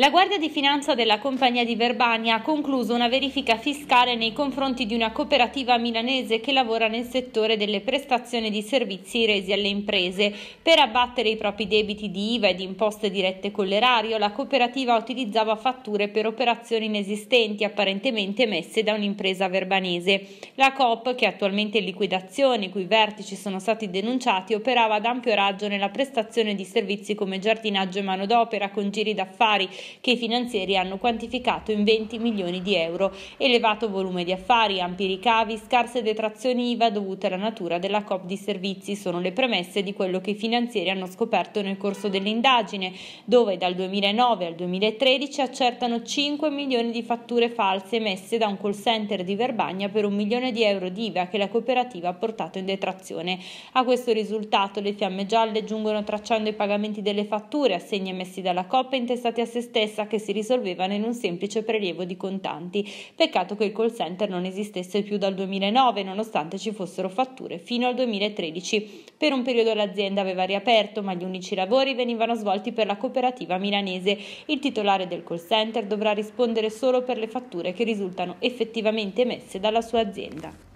La Guardia di Finanza della Compagnia di Verbania ha concluso una verifica fiscale nei confronti di una cooperativa milanese che lavora nel settore delle prestazioni di servizi resi alle imprese. Per abbattere i propri debiti di IVA e di imposte dirette con l'erario, la cooperativa utilizzava fatture per operazioni inesistenti apparentemente emesse da un'impresa verbanese. La Coop, che attualmente è in liquidazione, i cui vertici sono stati denunciati, operava ad ampio raggio nella prestazione di servizi come giardinaggio e manodopera con giri d'affari che i finanzieri hanno quantificato in 20 milioni di euro, elevato volume di affari, ampi ricavi, scarse detrazioni IVA dovute alla natura della COP di servizi sono le premesse di quello che i finanzieri hanno scoperto nel corso dell'indagine, dove dal 2009 al 2013 accertano 5 milioni di fatture false emesse da un call center di Verbagna per un milione di euro di IVA che la cooperativa ha portato in detrazione. A questo risultato le fiamme gialle giungono tracciando i pagamenti delle fatture, assegni emessi dalla COP intestati a se stessi stessa che si risolvevano in un semplice prelievo di contanti. Peccato che il call center non esistesse più dal 2009, nonostante ci fossero fatture fino al 2013. Per un periodo l'azienda aveva riaperto, ma gli unici lavori venivano svolti per la cooperativa milanese. Il titolare del call center dovrà rispondere solo per le fatture che risultano effettivamente emesse dalla sua azienda.